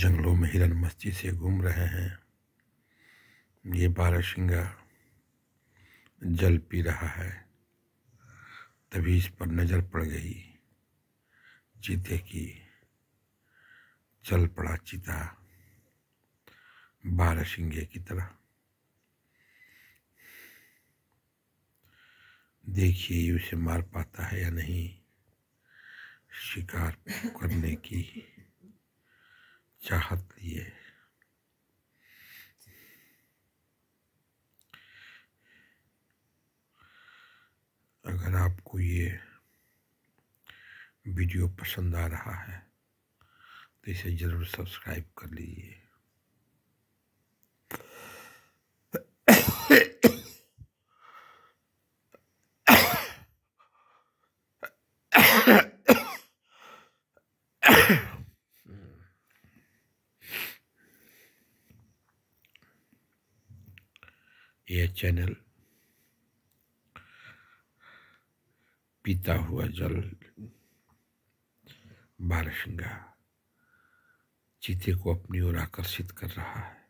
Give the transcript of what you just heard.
जंगलों में हिरन मस्ती से घूम रहे हैं ये बारहसिंगा जल पी रहा है तभी इस पर नज़र पड़ गई चीते की चल पड़ा चीता बारहसिंगे की तरह देखिए उसे मार पाता है या नहीं शिकार करने की चाहत लिए अगर आपको ये वीडियो पसंद आ रहा है तो इसे ज़रूर सब्सक्राइब कर लीजिए यह चैनल पीता हुआ जल बारिश चीते को अपनी ओर आकर्षित कर रहा है